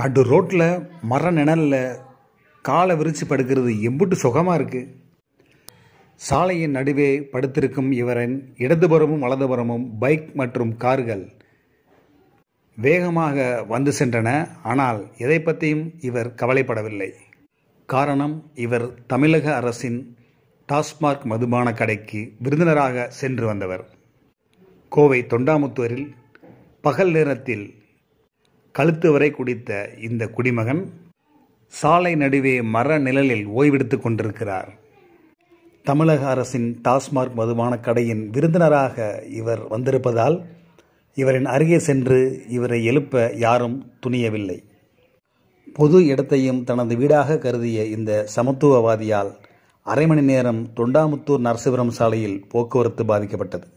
நடு ரோட்டில் மர நிழலில் காலை விரிச்சு படுக்கிறது எம்புட்டு சுகமாக இருக்குது சாலையின் நடுவே படுத்திருக்கும் இவரின் இடதுபுறமும் வலதுபுறமும் பைக் மற்றும் கார்கள் வேகமாக வந்து சென்றன ஆனால் எதை பற்றியும் இவர் கவலைப்படவில்லை காரணம் இவர் தமிழக அரசின் டாஸ்மார்க் மதுபான கடைக்கு விருந்தினராக சென்று வந்தவர் கோவை தொண்டாமுத்தூரில் பகல் நேரத்தில் கழுத்து வரை குடித்த இந்த குடிமகன் சாலை நடுவே மர நிழலில் ஓய்வெடுத்து கொண்டிருக்கிறார் தமிழக அரசின் டாஸ்மாக் மதுபான கடையின் விருந்தினராக இவர் வந்திருப்பதால் இவரின் அருகே சென்று இவரை எழுப்ப யாரும் துணியவில்லை பொது இடத்தையும் தனது வீடாக கருதிய இந்த சமத்துவவாதியால் அரை மணி நேரம் தொண்டாமுத்தூர் நரசிபுரம் சாலையில் போக்குவரத்து பாதிக்கப்பட்டது